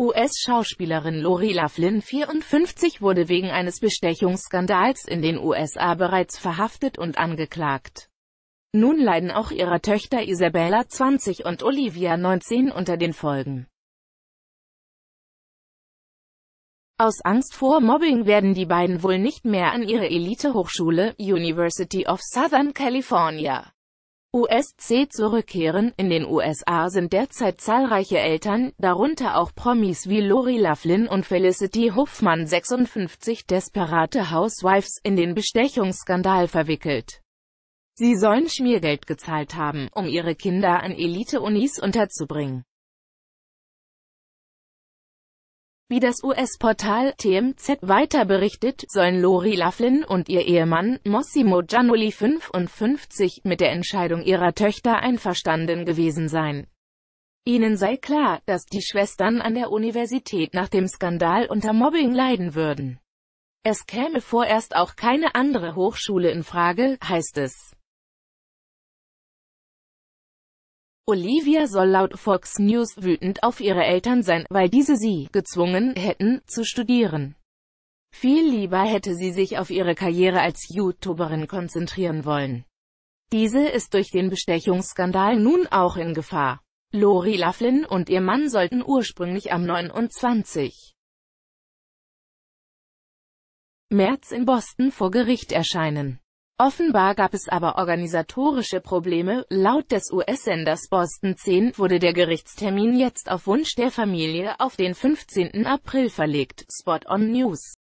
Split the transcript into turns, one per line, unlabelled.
US-Schauspielerin Lorela Flynn 54 wurde wegen eines Bestechungsskandals in den USA bereits verhaftet und angeklagt. Nun leiden auch ihre Töchter Isabella 20 und Olivia 19 unter den Folgen. Aus Angst vor Mobbing werden die beiden wohl nicht mehr an ihre Elite-Hochschule, University of Southern California, USC zurückkehren. In den USA sind derzeit zahlreiche Eltern, darunter auch Promis wie Lori Laughlin und Felicity Huffman 56 desperate Housewives in den Bestechungsskandal verwickelt. Sie sollen Schmiergeld gezahlt haben, um ihre Kinder an Elite-Unis unterzubringen. Wie das US-Portal TMZ weiter berichtet, sollen Lori Laughlin und ihr Ehemann Mossimo Giannoli 55 mit der Entscheidung ihrer Töchter einverstanden gewesen sein. Ihnen sei klar, dass die Schwestern an der Universität nach dem Skandal unter Mobbing leiden würden. Es käme vorerst auch keine andere Hochschule in Frage, heißt es. Olivia soll laut Fox News wütend auf ihre Eltern sein, weil diese sie gezwungen hätten, zu studieren. Viel lieber hätte sie sich auf ihre Karriere als YouTuberin konzentrieren wollen. Diese ist durch den Bestechungsskandal nun auch in Gefahr. Lori Laughlin und ihr Mann sollten ursprünglich am 29. März in Boston vor Gericht erscheinen. Offenbar gab es aber organisatorische Probleme. Laut des US-Senders Boston 10 wurde der Gerichtstermin jetzt auf Wunsch der Familie auf den 15. April verlegt. Spot on News